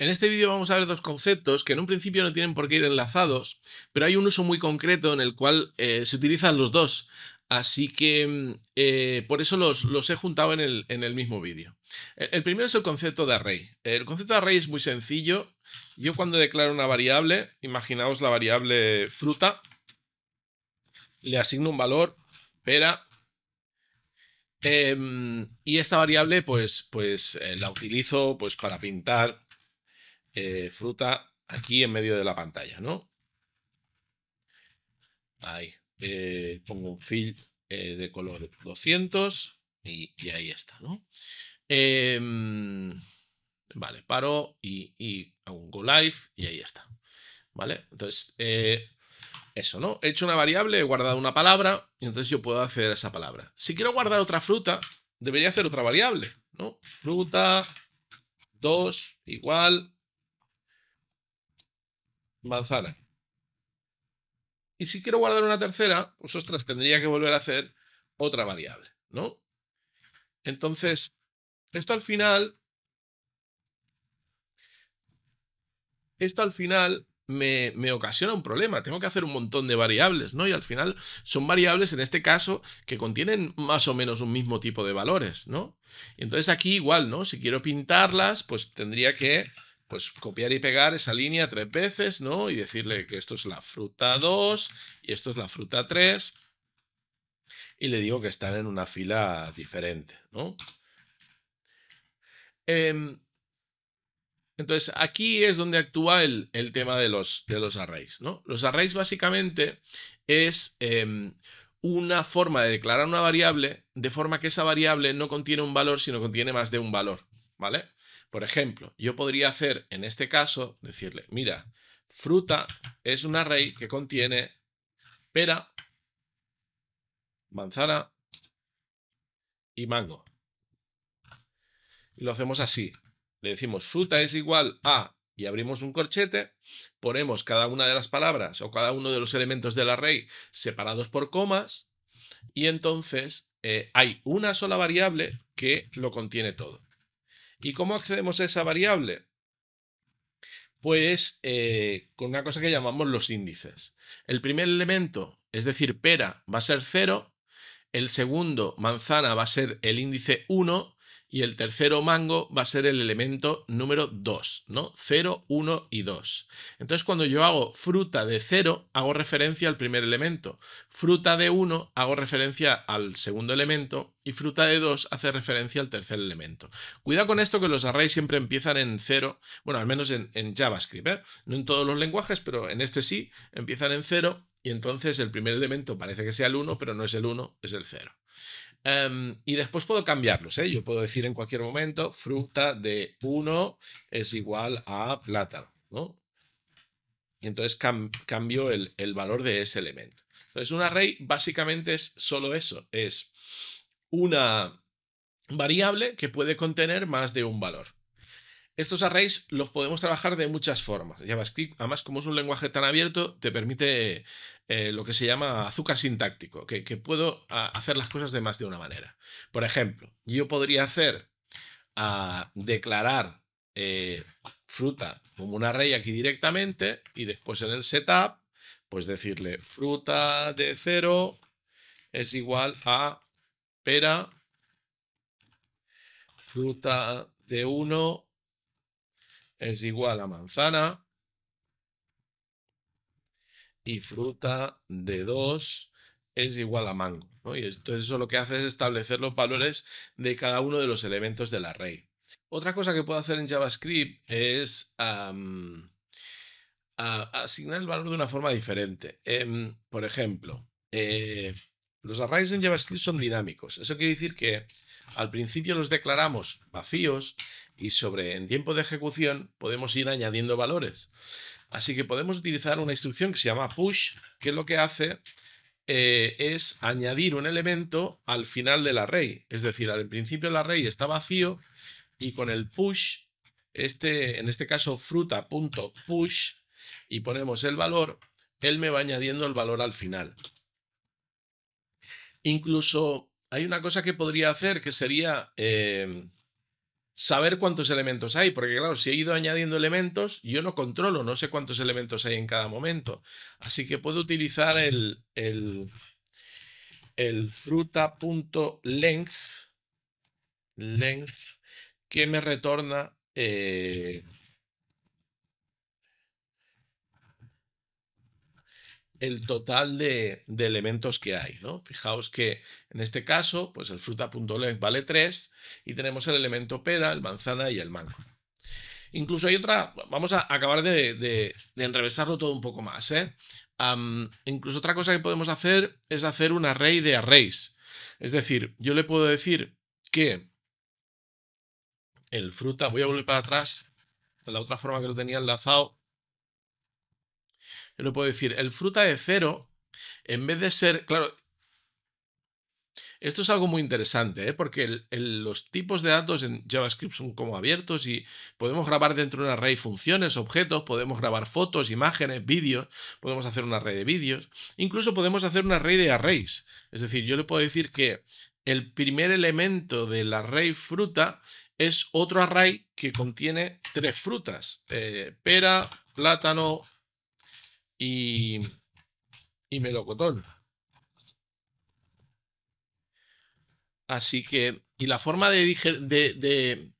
En este vídeo vamos a ver dos conceptos que en un principio no tienen por qué ir enlazados, pero hay un uso muy concreto en el cual eh, se utilizan los dos. Así que mm, eh, por eso los, he juntado en el, mismo vídeo. E, el, primero es el concepto de array. El concepto de array es muy sencillo. Yo cuando declaro una variable, imaginaos la variable fruta, le asigno un valor, pera, em, y esta variable pues, pues eh, la utilizo pues, para pintar eh, fruta aquí en medio de la pantalla, ¿no? Ahí. Eh, pongo un fill eh, de color 200 y, ahí está, ¿no? Em, vale, paro y, y, hago un go live y ahí está. ¿Vale? Entonces, eso, ¿no? He hecho una variable, he guardado una palabra y entonces yo puedo acceder a esa palabra. Si quiero guardar otra fruta, debería hacer otra variable, ¿no? Fruta 2 igual manzana. Y si quiero guardar una tercera, pues ostras, tendría que volver a hacer otra variable, ¿no? Entonces, esto al final, esto al final me, me, ocasiona un problema. Tengo que hacer un montón de variables, ¿no? Y al final son variables, en este caso, que contienen más o menos un mismo tipo de valores, ¿no? entonces aquí igual, ¿no? Si quiero pintarlas, pues tendría que pues copiar y pegar esa línea tres veces, ¿no? Y decirle que esto es la fruta 2 y esto es la fruta 3. Y le digo que están en una fila diferente, ¿no? Em, entonces, aquí es donde actúa el, tema de los, de los, arrays, ¿no? Los arrays básicamente es em, una forma de declarar una variable de forma que esa variable no contiene un valor, sino contiene más de un valor, ¿vale? Por ejemplo, yo podría hacer en este caso, decirle, mira, fruta es un array que contiene pera, manzana y mango. Y lo hacemos así. Le decimos fruta es igual a, y abrimos un corchete, ponemos cada una de las palabras o cada uno de los elementos del array separados por comas, y entonces eh, hay una sola variable que lo contiene todo. ¿Y cómo accedemos a esa variable? Pues eh, con una cosa que llamamos los índices. El primer elemento, es decir, pera, va a ser 0. El segundo, manzana, va a ser el índice 1 y el tercero mango va a ser el elemento número 2, ¿no? 0, 1 y 2. Entonces cuando yo hago fruta de 0, hago referencia al primer elemento. Fruta de 1, hago referencia al segundo elemento y fruta de 2 hace referencia al tercer elemento. Cuidado con esto que los arrays siempre empiezan en 0, bueno, al menos en, JavaScript, ¿eh? no en todos los lenguajes, pero en este sí, empiezan en 0 y entonces el primer elemento parece que sea el 1, pero no es el 1, es el 0. Em, y después puedo cambiarlos. ¿eh? Yo puedo decir en cualquier momento, fruta de 1 es igual a plátano. Y entonces cambio el, el, valor de ese elemento. Entonces un array básicamente es solo eso. Es una variable que puede contener más de un valor. Estos arrays los podemos trabajar de muchas formas. JavaScript, además, como es un lenguaje tan abierto, te permite eh, lo que se llama azúcar sintáctico, que, puedo ah, hacer las cosas de más de una manera. Por ejemplo, yo podría hacer ah, declarar eh, fruta como un array aquí directamente y después en el setup, pues decirle fruta de 0 es igual a pera, fruta de 1 es igual a manzana y fruta de 2 es igual a mango. Y esto, eso lo que hace es establecer los valores de cada uno de los elementos del array. Otra cosa que puedo hacer en JavaScript es asignar el valor de una forma diferente. Em, por ejemplo, eh, los arrays en JavaScript son dinámicos. Eso quiere decir que al principio los declaramos vacíos y sobre en tiempo de ejecución podemos ir añadiendo valores. Así que podemos utilizar una instrucción que se llama push, que lo que hace eh, es añadir un elemento al final del array. Es decir, al principio el array está vacío y con el push, este, en este caso fruta.push, y ponemos el valor, él me va añadiendo el valor al final. Incluso hay una cosa que podría hacer que sería eh, saber cuántos elementos hay, porque claro, si he ido añadiendo elementos, yo no controlo, no sé cuántos elementos hay en cada momento. Así que puedo utilizar el, el, fruta.length length, que me retorna eh, el total de, elementos que hay. ¿no? Fijaos que en este caso, pues el le vale 3 y tenemos el elemento pera, el manzana y el mango. Incluso hay otra, vamos a acabar de, enrevesarlo todo un poco más. ¿eh? incluso otra cosa que podemos hacer es hacer un array de arrays. Es decir, yo le puedo decir que el fruta, voy a volver para atrás, la otra forma que lo tenía enlazado, lo puedo decir, el fruta de cero, en vez de ser, claro, esto es algo muy interesante, ¿eh? porque los tipos de datos en JavaScript son como abiertos y podemos grabar dentro de un array funciones, objetos, podemos grabar fotos, imágenes, vídeos, podemos hacer una array de vídeos, incluso podemos hacer una array de arrays. Es decir, yo le puedo decir que el primer elemento del array fruta es otro array que contiene tres frutas, eh, pera, plátano, y, melocotón. Así que, y la forma de, de, de,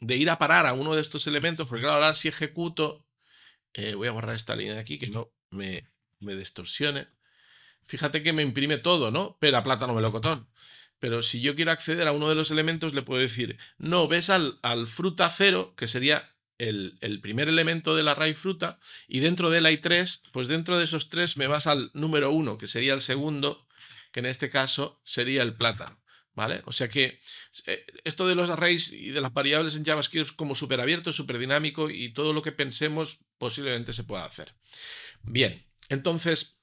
de, ir a parar a uno de estos elementos, porque claro, ahora si ejecuto, eh, voy a borrar esta línea de aquí que no me, me distorsione. Fíjate que me imprime todo, ¿no? Pero a plátano melocotón. Pero si yo quiero acceder a uno de los elementos, le puedo decir, no, ves al, al fruta cero, que sería el, primer elemento del array fruta y dentro de él hay tres, pues dentro de esos tres me vas al número uno, que sería el segundo, que en este caso sería el plátano. ¿Vale? O sea que eh, esto de los arrays y de las variables en JavaScript es como súper abierto, súper dinámico y todo lo que pensemos posiblemente se pueda hacer. Bien, entonces,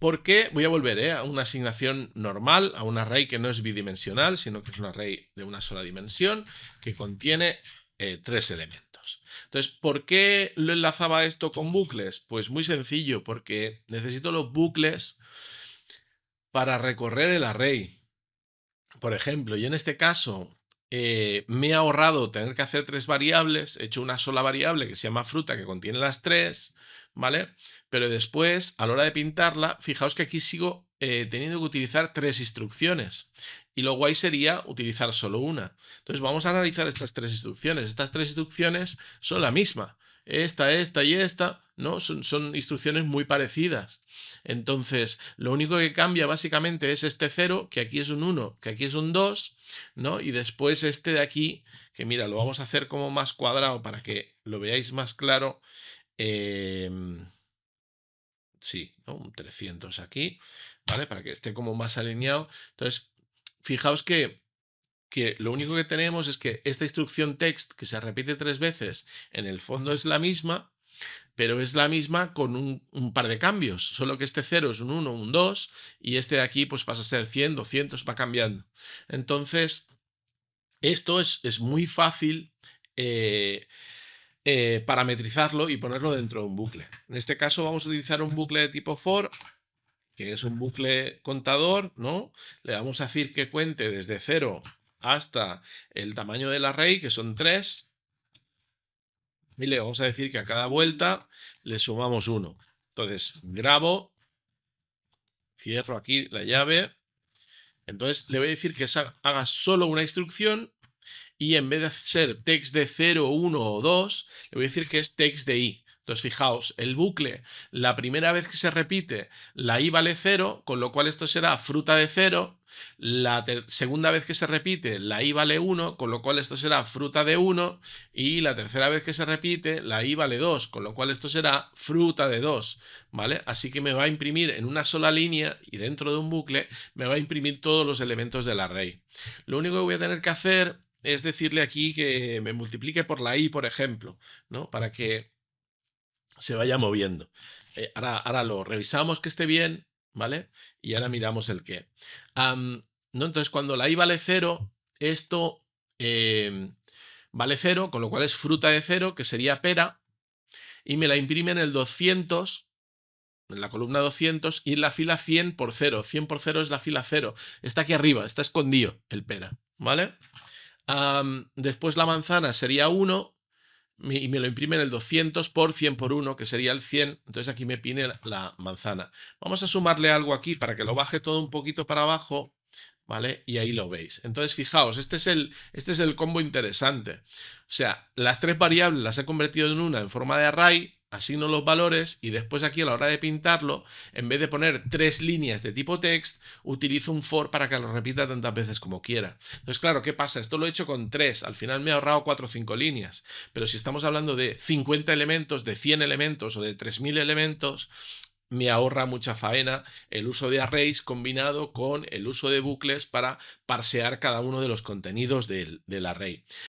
¿por qué? Voy a volver ¿eh? a una asignación normal, a un array que no es bidimensional, sino que es un array de una sola dimensión, que contiene eh, tres elementos. Entonces, ¿por qué lo enlazaba esto con bucles? Pues muy sencillo, porque necesito los bucles para recorrer el array. Por ejemplo, y en este caso eh, me he ahorrado tener que hacer tres variables, he hecho una sola variable que se llama fruta, que contiene las tres, ¿vale? Pero después, a la hora de pintarla, fijaos que aquí sigo eh, teniendo que utilizar tres instrucciones y lo guay sería utilizar solo una. Entonces vamos a analizar estas tres instrucciones. Estas tres instrucciones son la misma. Esta, esta y esta, ¿no? Son, instrucciones muy parecidas. Entonces, lo único que cambia básicamente es este 0, que aquí es un 1, que aquí es un 2, ¿no? Y después este de aquí, que mira, lo vamos a hacer como más cuadrado para que lo veáis más claro. Em, sí, un 300 aquí, ¿vale? Para que esté como más alineado. Entonces, fijaos que, lo único que tenemos es que esta instrucción text que se repite tres veces, en el fondo es la misma, pero es la misma con un, par de cambios, solo que este 0 es un 1, un 2 y este de aquí pues pasa a ser 100, 200, va cambiando. Entonces, esto es, muy fácil eh, eh, parametrizarlo y ponerlo dentro de un bucle. En este caso vamos a utilizar un bucle de tipo for que es un bucle contador, ¿no? Le vamos a decir que cuente desde 0 hasta el tamaño del array, que son 3, y le vamos a decir que a cada vuelta le sumamos 1. Entonces, grabo, cierro aquí la llave, entonces le voy a decir que haga solo una instrucción y en vez de ser text de 0, 1 o 2, le voy a decir que es text de i. Entonces, fijaos, el bucle, la primera vez que se repite, la i vale 0, con lo cual esto será fruta de 0. La segunda vez que se repite, la i vale 1, con lo cual esto será fruta de 1. Y la tercera vez que se repite, la i vale 2, con lo cual esto será fruta de 2. ¿Vale? Así que me va a imprimir en una sola línea y dentro de un bucle, me va a imprimir todos los elementos del array. Lo único que voy a tener que hacer es decirle aquí que me multiplique por la i, por ejemplo, ¿no? Para que se vaya moviendo. Eh, ahora, lo revisamos que esté bien, ¿vale? Y ahora miramos el qué. ¿no? Entonces, cuando la i vale 0, esto eh, vale 0, con lo cual es fruta de 0, que sería pera, y me la imprime en el 200, en la columna 200, y en la fila 100 por 0. 100 por 0 es la fila 0. Está aquí arriba, está escondido el pera, ¿vale? después la manzana sería 1, y me lo imprime en el 200 por 100 por 1, que sería el 100. Entonces aquí me pine la manzana. Vamos a sumarle algo aquí para que lo baje todo un poquito para abajo, ¿vale? Y ahí lo veis. Entonces fijaos, este es el, este es el combo interesante. O sea, las tres variables las he convertido en una en forma de array, asigno los valores y después aquí a la hora de pintarlo, en vez de poner tres líneas de tipo text, utilizo un for para que lo repita tantas veces como quiera. Entonces, claro, ¿qué pasa? Esto lo he hecho con tres, al final me he ahorrado cuatro o cinco líneas, pero si estamos hablando de 50 elementos, de 100 elementos o de 3000 elementos, me ahorra mucha faena el uso de arrays combinado con el uso de bucles para parsear cada uno de los contenidos del, del array.